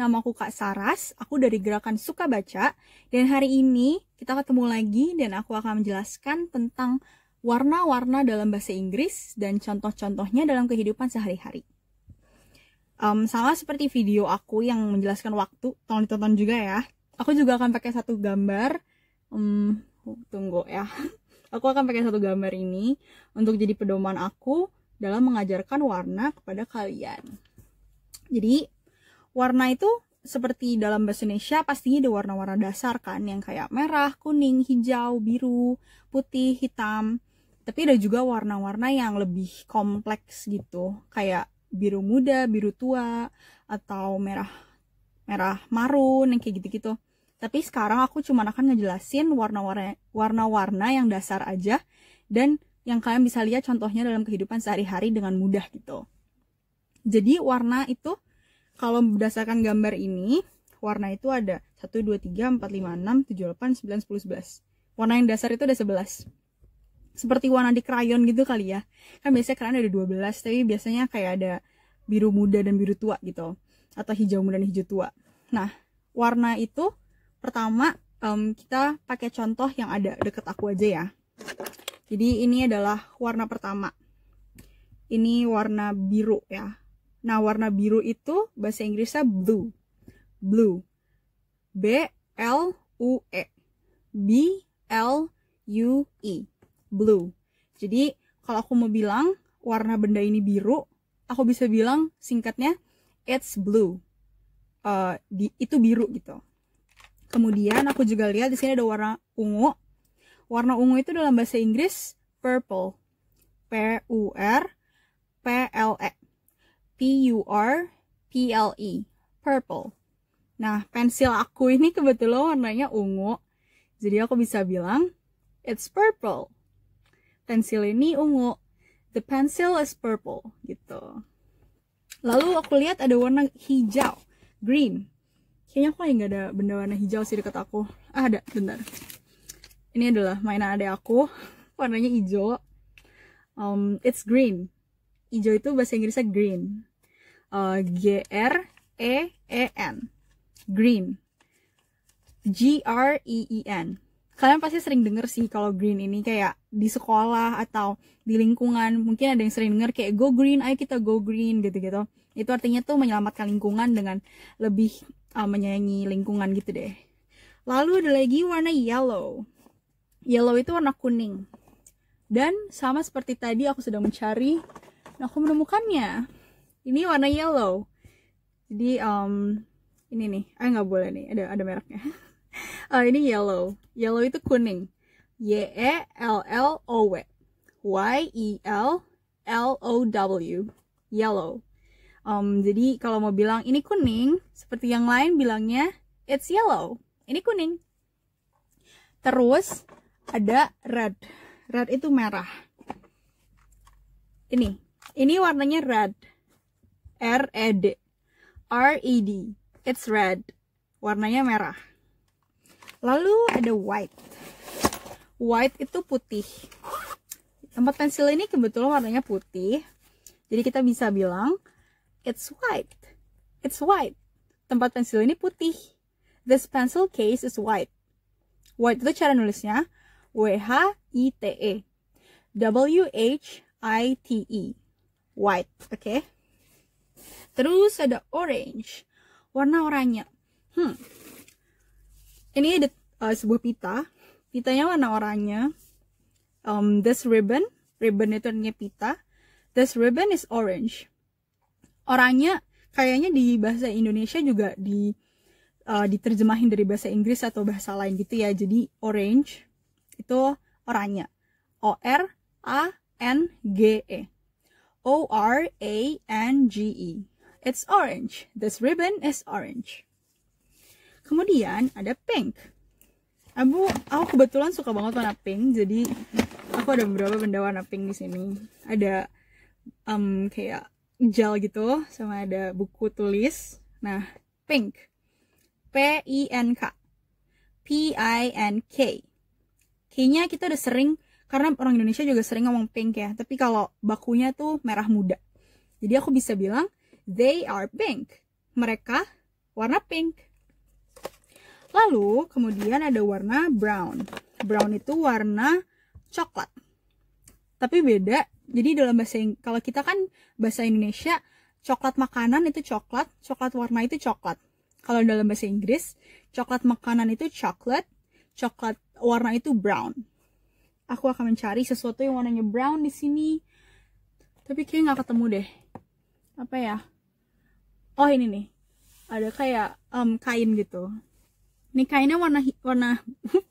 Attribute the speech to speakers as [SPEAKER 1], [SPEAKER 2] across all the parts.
[SPEAKER 1] nama aku Kak Saras, aku dari Gerakan Suka Baca, dan hari ini kita ketemu lagi dan aku akan menjelaskan tentang warna-warna dalam bahasa Inggris dan contoh-contohnya dalam kehidupan sehari-hari. Um, sama seperti video aku yang menjelaskan waktu, tolong ditonton juga ya. Aku juga akan pakai satu gambar, um, tunggu ya. Aku akan pakai satu gambar ini untuk jadi pedoman aku dalam mengajarkan warna kepada kalian. Jadi warna itu seperti dalam bahasa Indonesia pastinya ada warna-warna dasar kan yang kayak merah, kuning, hijau, biru, putih, hitam. Tapi ada juga warna-warna yang lebih kompleks gitu, kayak biru muda, biru tua, atau merah merah marun yang kayak gitu-gitu. Tapi sekarang aku cuma akan ngejelasin warna-warna warna-warna yang dasar aja dan yang kalian bisa lihat contohnya dalam kehidupan sehari-hari dengan mudah gitu. Jadi warna itu kalau berdasarkan gambar ini warna itu ada 1, 2, 3, 4, 5, 6, 7, 8, 9, 10, 11 warna yang dasar itu ada 11 seperti warna di krayon gitu kali ya kan biasanya krayon ada 12 tapi biasanya kayak ada biru muda dan biru tua gitu atau hijau muda dan hijau tua nah warna itu pertama um, kita pakai contoh yang ada deket aku aja ya jadi ini adalah warna pertama ini warna biru ya Nah, warna biru itu bahasa Inggrisnya blue. Blue. B L U E. B L U E. Blue. Jadi, kalau aku mau bilang warna benda ini biru, aku bisa bilang singkatnya it's blue. Uh, di, itu biru gitu. Kemudian aku juga lihat di sini ada warna ungu. Warna ungu itu dalam bahasa Inggris purple. P U R P L E P-U-R-P-L-E, purple. Nah, pensil aku ini kebetulan warnanya ungu, jadi aku bisa bilang, it's purple. Pensil ini ungu, the pencil is purple, gitu. Lalu aku lihat ada warna hijau, green. Kayaknya aku lagi gak ada benda warna hijau sih dekat aku. Ah, ada, bentar. Ini adalah mainan adik aku, warnanya hijau. Um, it's green. Hijau itu bahasa Inggrisnya green uh, G R E E N. Green. G R E E N. Kalian pasti sering denger sih kalau green ini kayak di sekolah atau di lingkungan. Mungkin ada yang sering denger kayak go green, ayo kita go green gitu-gitu. Itu artinya tuh menyelamatkan lingkungan dengan lebih uh, menyayangi lingkungan gitu deh. Lalu ada lagi warna yellow. Yellow itu warna kuning. Dan sama seperti tadi aku sedang mencari, nah aku menemukannya ini warna yellow jadi um, ini nih ah nggak boleh nih ada ada mereknya uh, ini yellow yellow itu kuning y e l l o w y e l l o w yellow um, jadi kalau mau bilang ini kuning seperti yang lain bilangnya it's yellow ini kuning terus ada red red itu merah ini ini warnanya red R-E-D. R-E-D. It's red. Warnanya merah. Lalu ada white. White itu putih. Tempat pensil ini kebetulan warnanya putih. Jadi kita bisa bilang, it's white. It's white. Tempat pensil ini putih. This pencil case is white. White itu cara nulisnya W-H-I-T-E. W-H-I-T-E. White, oke? Okay? Terus ada orange, warna oranye. Hmm. Ini ada uh, sebuah pita. Pitanya warna oranye. Um, this ribbon, ribbon itu artinya pita. This ribbon is orange. Oranye kayaknya di bahasa Indonesia juga di uh, diterjemahin dari bahasa Inggris atau bahasa lain gitu ya. Jadi orange itu oranye. O R A N G E. O-R-A-N-G-E. It's orange. This ribbon is orange. Kemudian ada pink. Abu, aku kebetulan suka banget warna pink, jadi aku ada beberapa benda warna pink di sini. Ada um, kayak gel gitu, sama ada buku tulis. Nah, pink. P-I-N-K. P-I-N-K. Kayaknya kita udah sering karena orang Indonesia juga sering ngomong pink ya tapi kalau bakunya tuh merah muda jadi aku bisa bilang they are pink mereka warna pink lalu kemudian ada warna brown brown itu warna coklat tapi beda jadi dalam bahasa kalau kita kan bahasa Indonesia coklat makanan itu coklat coklat warna itu coklat kalau dalam bahasa Inggris coklat makanan itu coklat coklat warna itu brown aku akan mencari sesuatu yang warnanya brown di sini tapi kayak nggak ketemu deh apa ya oh ini nih ada kayak um, kain gitu ini kainnya warna warna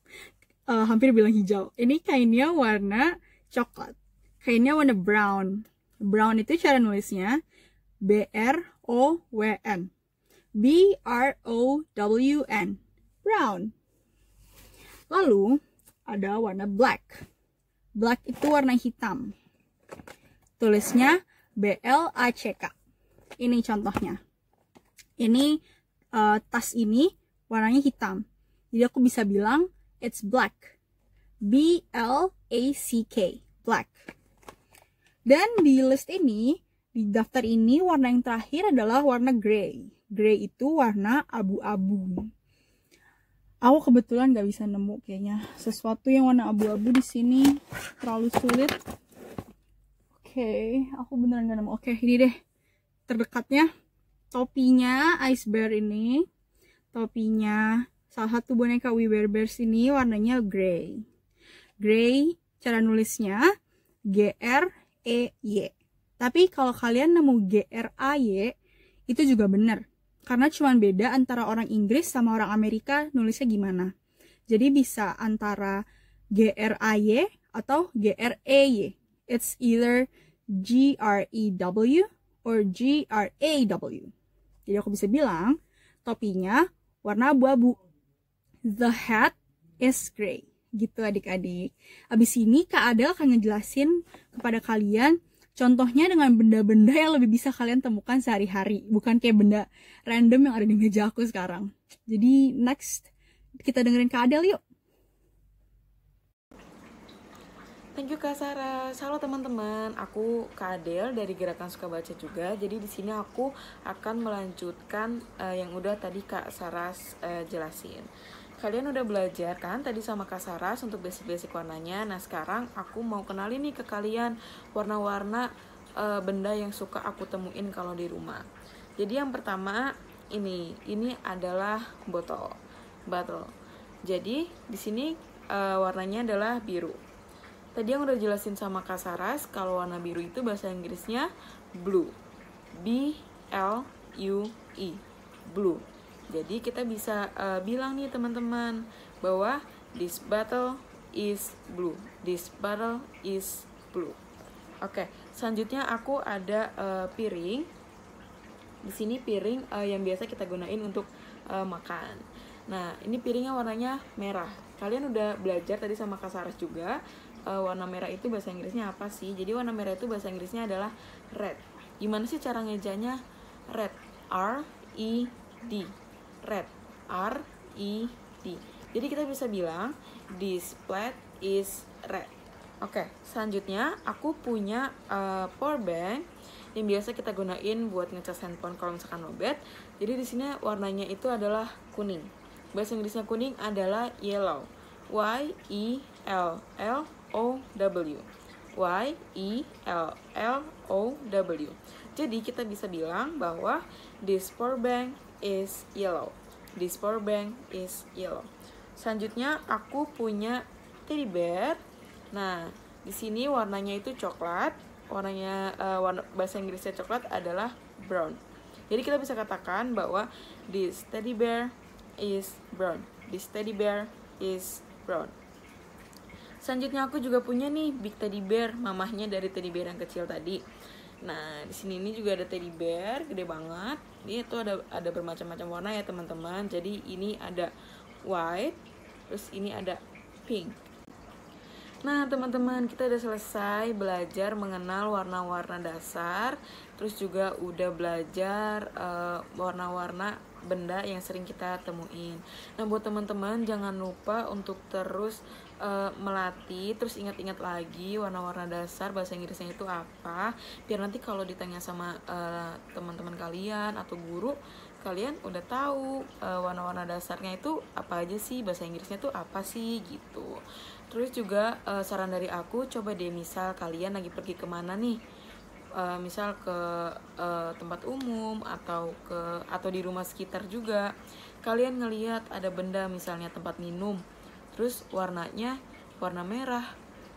[SPEAKER 1] uh, hampir bilang hijau ini kainnya warna coklat kainnya warna brown brown itu cara nulisnya b r o w n b r o w n brown lalu ada warna black. Black itu warna hitam. Tulisnya BLACK. Ini contohnya. Ini uh, tas ini warnanya hitam. Jadi aku bisa bilang it's black. B L A C K, black. Dan di list ini, di daftar ini warna yang terakhir adalah warna gray. Gray itu warna abu-abu aku kebetulan gak bisa nemu kayaknya sesuatu yang warna abu-abu di sini terlalu sulit oke okay, aku beneran gak nemu oke okay, ini deh terdekatnya topinya ice bear ini topinya salah satu boneka we bear bears ini warnanya gray gray cara nulisnya G R E Y tapi kalau kalian nemu G R A Y itu juga bener karena cuma beda antara orang Inggris sama orang Amerika nulisnya gimana. Jadi bisa antara G R A Y atau G R Y. It's either G-R-E-W or G-R-A-W. Jadi aku bisa bilang topinya warna abu-abu. The hat is grey. Gitu adik-adik. Abis ini Kak Adel akan ngejelasin kepada kalian Contohnya dengan benda-benda yang lebih bisa kalian temukan sehari-hari, bukan kayak benda random yang ada di meja aku sekarang. Jadi next kita dengerin Kak Adel yuk.
[SPEAKER 2] Thank you Kak Sarah. Halo teman-teman, aku Kak Adel dari Gerakan Suka Baca juga. Jadi di sini aku akan melanjutkan uh, yang udah tadi Kak Sarah uh, jelasin. Kalian udah belajar kan tadi sama Kak Saras untuk basic-basic warnanya. Nah, sekarang aku mau kenalin nih ke kalian warna-warna e, benda yang suka aku temuin kalau di rumah. Jadi yang pertama ini, ini adalah botol. Botol. Jadi di sini e, warnanya adalah biru. Tadi yang udah jelasin sama Kak Saras kalau warna biru itu bahasa Inggrisnya blue. B L U E. Blue. Jadi kita bisa uh, bilang nih teman-teman bahwa this bottle is blue. This bottle is blue. Oke, okay, selanjutnya aku ada uh, piring. Di sini piring uh, yang biasa kita gunain untuk uh, makan. Nah, ini piringnya warnanya merah. Kalian udah belajar tadi sama Kak juga uh, warna merah itu bahasa Inggrisnya apa sih? Jadi warna merah itu bahasa Inggrisnya adalah red. Gimana sih cara ngejanya red? R E D red R I D jadi kita bisa bilang this plate is red Oke, okay, selanjutnya aku punya uh, power bank yang biasa kita gunain buat ngecas handphone kalau misalkan lobet Jadi di sini warnanya itu adalah kuning. Bahasa Inggrisnya kuning adalah yellow. Y E L L O W. Y E L L O W. Jadi kita bisa bilang bahwa this power bank is yellow. This power bank is yellow. Selanjutnya aku punya teddy bear. Nah, di sini warnanya itu coklat. Warnanya uh, warna bahasa Inggrisnya coklat adalah brown. Jadi kita bisa katakan bahwa this teddy bear is brown. This teddy bear is brown. Selanjutnya aku juga punya nih big teddy bear, mamahnya dari teddy bear yang kecil tadi. Nah, di sini ini juga ada teddy bear gede banget ini iya, tuh ada ada bermacam-macam warna ya teman-teman jadi ini ada white terus ini ada pink Nah, teman-teman, kita udah selesai belajar mengenal warna-warna dasar, terus juga udah belajar eh, warna-warna uh, warna -warna benda yang sering kita temuin. Nah, buat teman-teman jangan lupa untuk terus uh, melatih, terus ingat-ingat lagi warna-warna dasar bahasa Inggrisnya itu apa, biar nanti kalau ditanya sama teman eh, teman-teman kalian atau guru, kalian udah tahu uh, warna-warna dasarnya itu apa aja sih, bahasa Inggrisnya itu apa sih gitu. Terus juga uh, saran dari aku, coba deh misal kalian lagi pergi kemana nih uh, misal ke uh, tempat umum atau ke atau di rumah sekitar juga kalian ngelihat ada benda misalnya tempat minum terus warnanya warna merah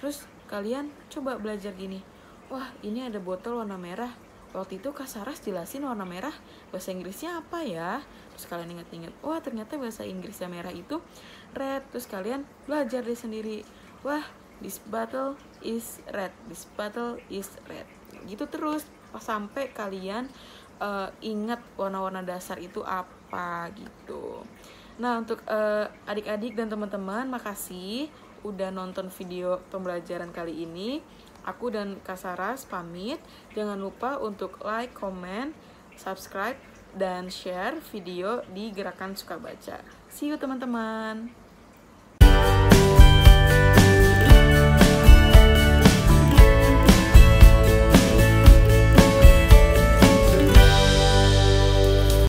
[SPEAKER 2] terus kalian coba belajar gini wah ini ada botol warna merah waktu itu Kasaras jelasin warna merah bahasa Inggrisnya apa ya terus kalian ingat-ingat wah ternyata bahasa Inggrisnya merah itu red terus kalian belajar deh sendiri wah this bottle is red this bottle is red gitu terus pas sampai kalian uh, ingat warna-warna dasar itu apa gitu. Nah, untuk eh, adik-adik dan teman-teman, makasih udah nonton video pembelajaran kali ini. Aku dan Kasaras pamit. Jangan lupa untuk like, comment, subscribe, dan share video di Gerakan Suka Baca. See you teman-teman.